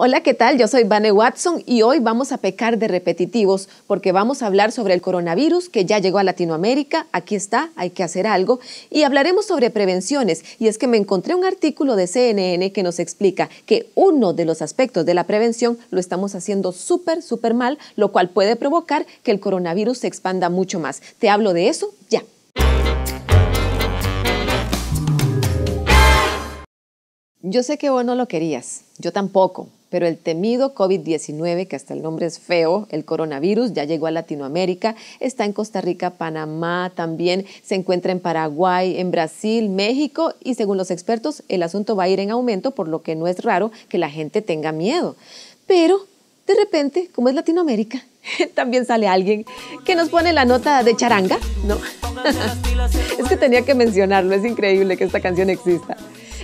Hola, ¿qué tal? Yo soy Vane Watson y hoy vamos a pecar de repetitivos porque vamos a hablar sobre el coronavirus que ya llegó a Latinoamérica, aquí está, hay que hacer algo, y hablaremos sobre prevenciones. Y es que me encontré un artículo de CNN que nos explica que uno de los aspectos de la prevención lo estamos haciendo súper, súper mal, lo cual puede provocar que el coronavirus se expanda mucho más. Te hablo de eso ya. Yo sé que vos no lo querías, yo tampoco, pero el temido COVID-19, que hasta el nombre es feo, el coronavirus, ya llegó a Latinoamérica, está en Costa Rica, Panamá también, se encuentra en Paraguay, en Brasil, México y según los expertos el asunto va a ir en aumento, por lo que no es raro que la gente tenga miedo. Pero, de repente, como es Latinoamérica, también sale alguien que nos pone la nota de charanga, ¿no? es que tenía que mencionarlo, es increíble que esta canción exista.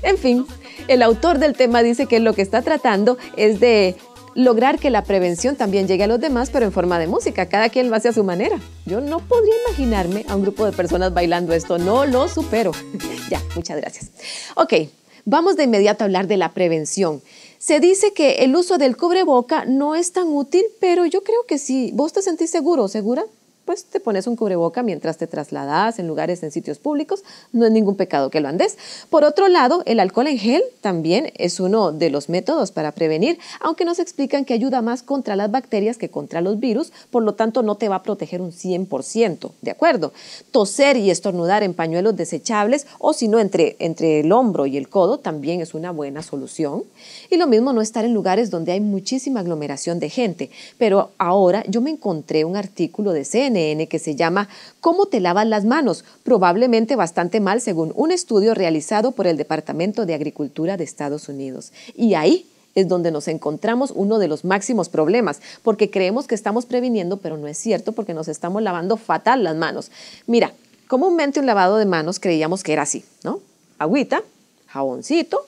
En fin, el autor del tema dice que lo que está tratando es de lograr que la prevención también llegue a los demás, pero en forma de música. Cada quien lo hace a su manera. Yo no podría imaginarme a un grupo de personas bailando esto. No lo supero. ya, muchas gracias. Ok, vamos de inmediato a hablar de la prevención. Se dice que el uso del cubreboca no es tan útil, pero yo creo que sí. ¿Vos te sentís seguro o segura? pues te pones un cubreboca mientras te trasladas en lugares, en sitios públicos, no es ningún pecado que lo andes. Por otro lado, el alcohol en gel también es uno de los métodos para prevenir, aunque nos explican que ayuda más contra las bacterias que contra los virus, por lo tanto no te va a proteger un 100%, ¿de acuerdo? Toser y estornudar en pañuelos desechables o si no entre, entre el hombro y el codo también es una buena solución. Y lo mismo no estar en lugares donde hay muchísima aglomeración de gente, pero ahora yo me encontré un artículo de CNN que se llama ¿Cómo te lavas las manos? Probablemente bastante mal según un estudio realizado por el Departamento de Agricultura de Estados Unidos. Y ahí es donde nos encontramos uno de los máximos problemas, porque creemos que estamos previniendo, pero no es cierto porque nos estamos lavando fatal las manos. Mira, comúnmente un lavado de manos creíamos que era así, ¿no? Agüita, jaboncito,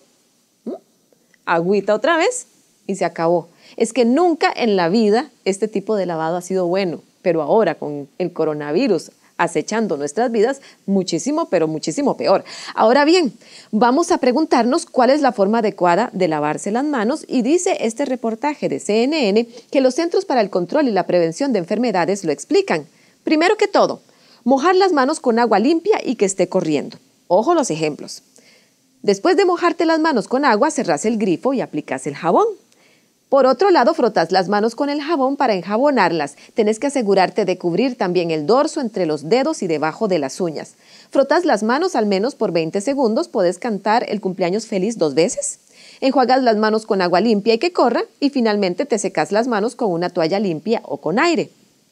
agüita otra vez y se acabó. Es que nunca en la vida este tipo de lavado ha sido bueno pero ahora con el coronavirus acechando nuestras vidas, muchísimo, pero muchísimo peor. Ahora bien, vamos a preguntarnos cuál es la forma adecuada de lavarse las manos y dice este reportaje de CNN que los Centros para el Control y la Prevención de Enfermedades lo explican. Primero que todo, mojar las manos con agua limpia y que esté corriendo. Ojo los ejemplos. Después de mojarte las manos con agua, cerrás el grifo y aplicas el jabón. Por otro lado, frotas las manos con el jabón para enjabonarlas. Tenés que asegurarte de cubrir también el dorso entre los dedos y debajo de las uñas. Frotas las manos al menos por 20 segundos. Podés cantar el cumpleaños feliz dos veces. Enjuagas las manos con agua limpia y que corra. Y finalmente te secas las manos con una toalla limpia o con aire.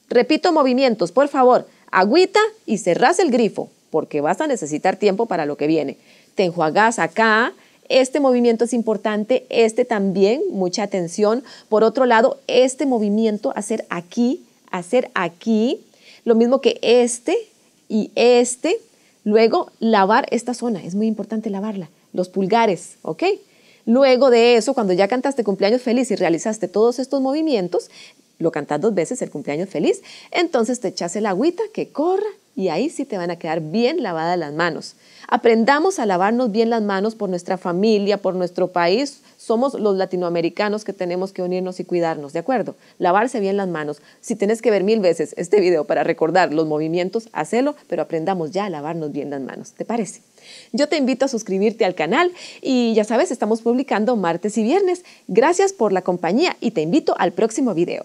Repito movimientos, por favor. Agüita y cerrás el grifo porque vas a necesitar tiempo para lo que viene. Te enjuagas acá, este movimiento es importante, este también, mucha atención. Por otro lado, este movimiento, hacer aquí, hacer aquí, lo mismo que este y este. Luego, lavar esta zona, es muy importante lavarla, los pulgares, ¿ok? Luego de eso, cuando ya cantaste cumpleaños feliz y realizaste todos estos movimientos, lo cantas dos veces el cumpleaños feliz, entonces te echas el agüita que corra, y ahí sí te van a quedar bien lavadas las manos. Aprendamos a lavarnos bien las manos por nuestra familia, por nuestro país. Somos los latinoamericanos que tenemos que unirnos y cuidarnos, ¿de acuerdo? Lavarse bien las manos. Si tienes que ver mil veces este video para recordar los movimientos, hacelo, pero aprendamos ya a lavarnos bien las manos, ¿te parece? Yo te invito a suscribirte al canal y ya sabes, estamos publicando martes y viernes. Gracias por la compañía y te invito al próximo video.